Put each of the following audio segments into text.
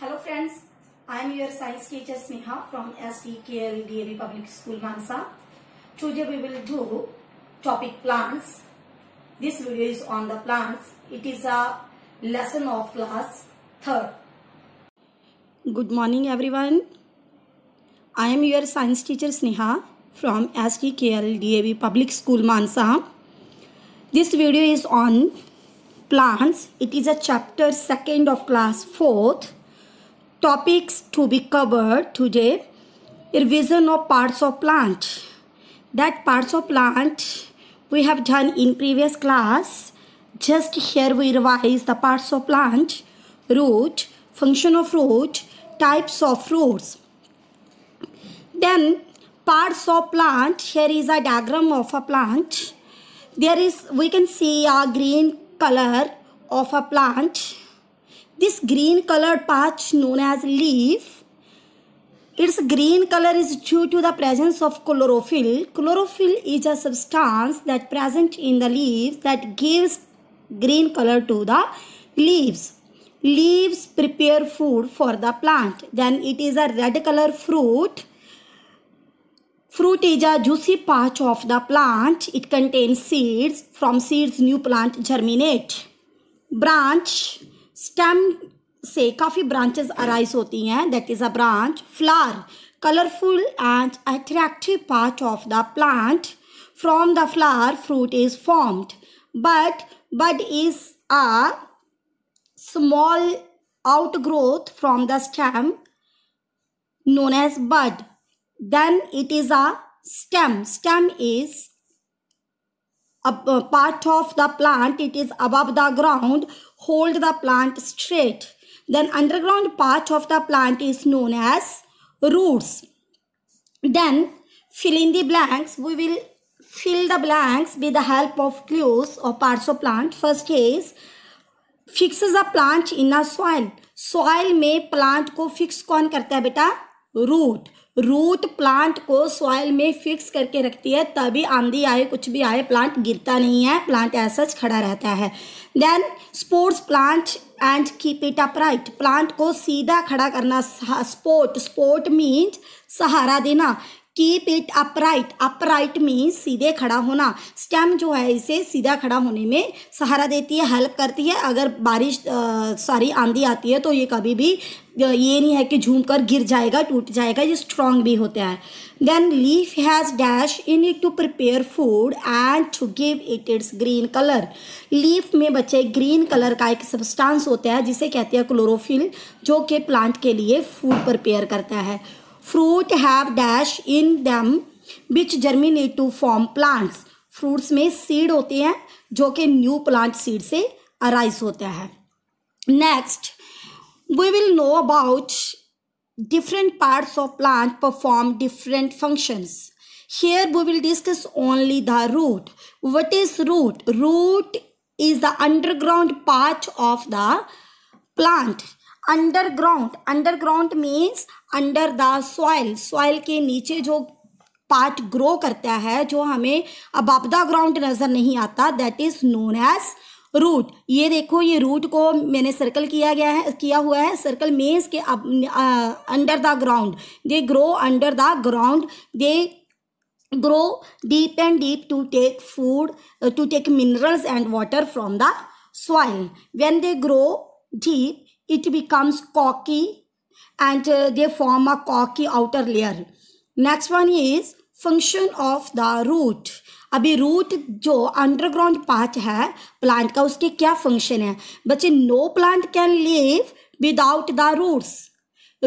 Hello friends, I am your science teacher Sneha from SDKL DAV Public School Mansa. Today we will do topic plants. This video is on the plants. It is a lesson of class 3rd. Good morning everyone. I am your science teacher Sneha from SDKL DAV Public School Mansa. This video is on plants. It is a chapter 2nd of class 4th topics to be covered today revision of parts of plant that parts of plant we have done in previous class just here we revise the parts of plant root function of root types of fruits then parts of plant here is a diagram of a plant there is we can see a green color of a plant this green colored patch known as leaf its green color is due to the presence of chlorophyll. Chlorophyll is a substance that present in the leaves that gives green color to the leaves. Leaves prepare food for the plant. Then it is a red color fruit. Fruit is a juicy part of the plant. It contains seeds. From seeds new plant germinate. Branch stem से काफ़ी branches arise होती हैं that is a branch flower colourful and attractive part of the plant from the flower fruit is formed but but is a small growth from the stem known as bud then it is a stem stem is a part of the plant it is above the ground hold the plant straight then underground part of the plant is known as roots then fill in the blanks we will fill the blanks with the help of clues or parts of plant first is fixes a plant in a soil soil में plant को fix कौन करता है बेटा root root plant को soil में fix करके रखती है तभी आंधी आए कुछ भी आए प्लांट गिरता नहीं है प्लांट ऐसा खड़ा रहता है then supports plant and keep it upright plant को सीधा खड़ा करना स्पोर्ट स्पोर्ट मीन्स सहारा देना keep it upright upright means सीधे खड़ा होना स्टेम जो है इसे सीधा खड़ा होने में सहारा देती है हेल्प करती है अगर बारिश सारी आंधी आती है तो ये कभी भी ये नहीं है कि झूम कर गिर जाएगा टूट जाएगा ये स्ट्रांग भी होता है then leaf has dash in it to prepare food and to give it its green colour leaf में बच्चे ग्रीन कलर का एक सब्सटेंस होता है जिसे कहते हैं क्लोरोफिल जो कि प्लांट के लिए फूड प्रिपेयर करता है fruit have dash in them which germinate to form plants fruits में सीड होते हैं जो कि न्यू प्लांट सीड से अराइज होता है next we will know about different parts of plant perform different functions here we will discuss only the root what is root root is the underground part of the plant underground underground means under the soil soil के नीचे जो part grow करता है जो हमें अबाबदा ground नज़र नहीं आता that is known as root ये देखो ये रूट को मैंने सर्कल किया गया है किया हुआ है सर्कल मीन्स के अब, under the ground they grow under the ground they grow deep and deep to take food to take minerals and water from the soil when they grow deep it becomes cocky and uh, they form a cocky outer layer. Next one is function of the root अभी root जो underground part है plant का उसके क्या function है बच्चे no plant can live without the roots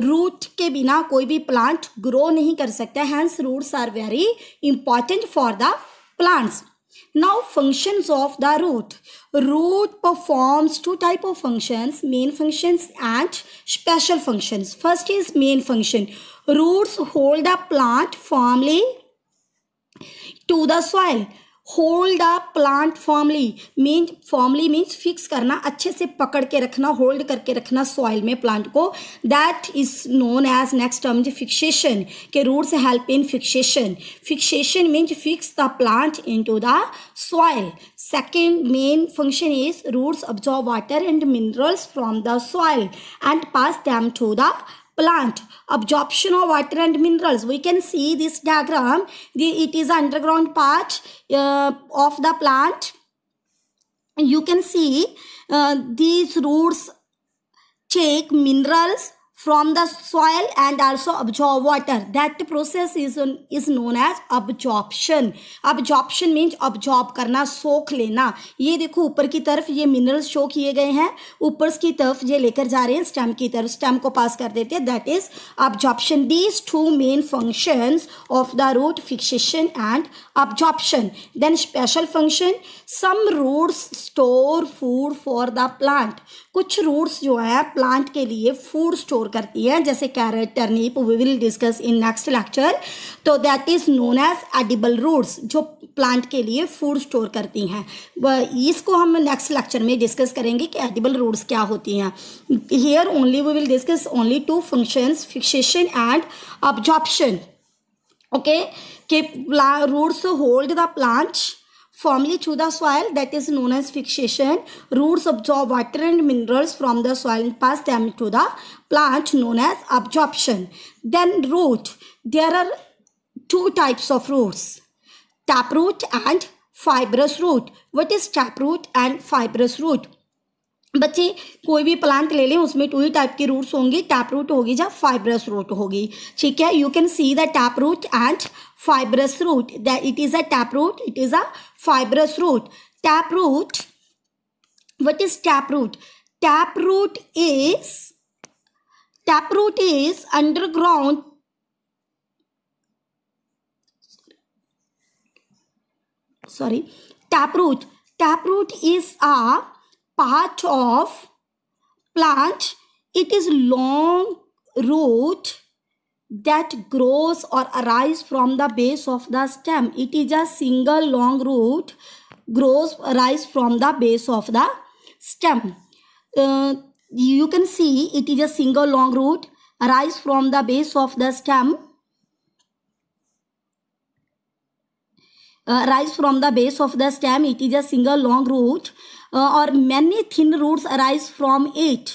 root के बिना कोई भी प्लांट ग्रो नहीं कर सकता hence roots are very important for the plants Now functions of the root. Root performs two type of functions, main functions and special functions. First is main function. Roots hold the plant firmly to the soil. Hold a plant formally mean formally means fix करना अच्छे से पकड़ के रखना hold करके रखना soil में plant को that is known as next term fixation के roots help in fixation fixation means fix the plant into the soil second main function is roots absorb water and minerals from the soil and pass them to the plant absorption of water and minerals we can see this diagram the, it is underground part uh, of the plant you can see uh, these roots take minerals from the soil and also absorb water. That process is, is known as absorption. Absorption means absorb karna सोख lena ye dekho upar ki taraf ye minerals show kiye gaye hain upar ki taraf ye lekar ja rahe hain stem ki taraf stem ko pass kar dete hain that is absorption. These two main functions of the root fixation and absorption. Then special function. Some roots store food for the plant. kuch roots jo hai plant ke liye food store करती है जैसे carrot turnip we will discuss in next lecture तो that is known as edible roots जो plant के लिए food store करती हैं इसको हम नेक्स्ट लेक्चर में डिस्कस करेंगे कि एडिबल रूट्स क्या होती हैं here only we will discuss only two functions fixation and absorption okay कि roots hold the plants firmly to the soil that is known as fixation. Roots absorb water and minerals from the soil and pass them to the plant known as absorption. Then root. There are two types of roots. Taproot and fibrous root. What is taproot and fibrous root? बच्चे कोई भी plant ले लें उसमें two ही type के roots होंगे tap root होगी या फाइब्रस रूट होगी ठीक है you can see the tap root and fibrous root the it is a tap root it is a fibrous root tap root root is tap root is underground sorry tap root tap root is a part of plant it is long root that grows or arises from the base of the stem it is a single long root grows arise from the base of the stem uh, you can see it is a single long root arise from the base of the stem uh, rise the base of the stem it is a single long root और many or many arise from arise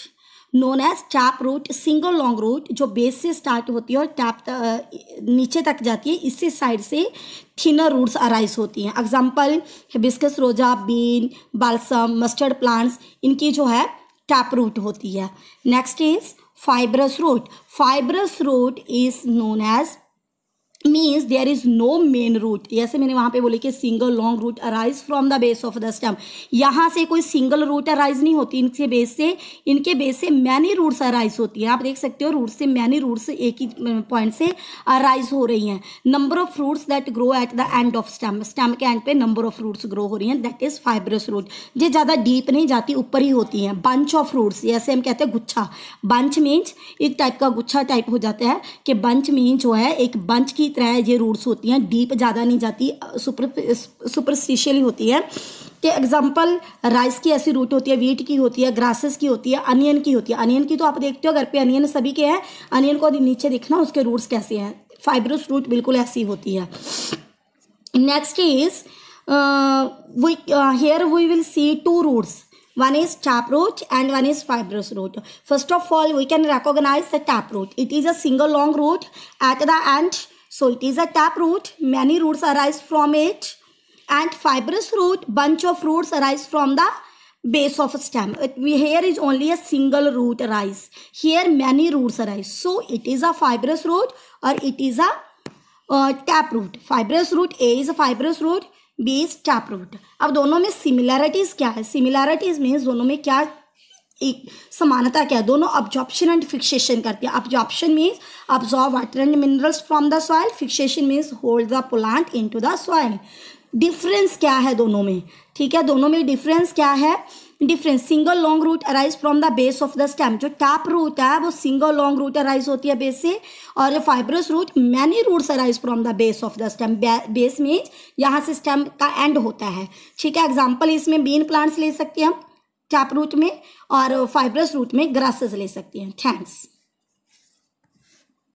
known as tap root single long root जो base से start होती है और tap नीचे तक जाती है इसी साइड से थिनर रूट्स अराइज होती हैं एग्जाम्पल बिस्कस रोजा बीन बालसम मस्टर्ड प्लांट्स इनकी जो है टैप रूट होती है next is fibrous root fibrous root is known as means there is no main root जैसे मैंने वहां पे बोले कि single long root arise from the base of the stem यहाँ से कोई सिंगल रूट अराइज नहीं होती इनके बेस से इनके बेस से मैनी रूट्स अराइज होती है आप देख सकते हो रूट से मैनी रूट्स एक ही पॉइंट से अराइज हो रही हैं number of fruits that grow at the end of stem stem के एंड पे नंबर ऑफ फ्रूट्स ग्रो हो रही हैं दैट इज फाइब्रस रूट ये ज़्यादा डीप नहीं जाती ऊपर ही होती हैं बंच ऑफ फ्रूट्स जैसे हम कहते हैं गुच्छा बंच मीन्स एक टाइप का गुच्छा टाइप हो जाता है कि बंच मीन्स जो है एक बंच की ही तरह ये रूट्स होती हैं डीप ज़्यादा नहीं जाती सुपर सुपरस्टिशियली होती है कि एग्जांपल राइस की ऐसी रूट होती है वीट की होती है ग्रासेस की होती है अनियन की होती है अनियन की तो आप देखते हो घर पे अनियन सभी के हैं अनियन को नीचे देखना उसके रूट्स कैसे हैं फाइब्रस रूट बिल्कुल ऐसी होती है next is we here we will see two roots one is tap root and one is fibrous root first of all we can can the tap root it is a single long root at the end So it is a tap root Many roots arise from it. And fibrous root, bunch of roots arise from the base of a stem. It, we, here is only a single root arise. Here many roots arise. So it is a fibrous root or it is a uh, tap root Fibrous root A is a fibrous root. b is tap root ab dono mein similarities kya hai similarities means dono mein kya एक समानता क्या है दोनों absorption and fixation करती है absorption means absorb water and minerals from the soil fixation means hold the plant into the soil difference क्या है दोनों में ठीक है दोनों में डिफरेंस क्या है difference single long root arise from the base of the stem जो टैप रूट है वो सिंगल लॉन्ग रूट अराइज होती है बेस से और ये fibrous root many roots arise from the base of the stem base means यहाँ से स्टेम का एंड होता है ठीक है एग्जाम्पल इसमें बीन प्लांट्स ले सकते हैं हम कैप रूट में और फाइब्रस रूट में ग्रासेस ले सकती हैं थैंक्स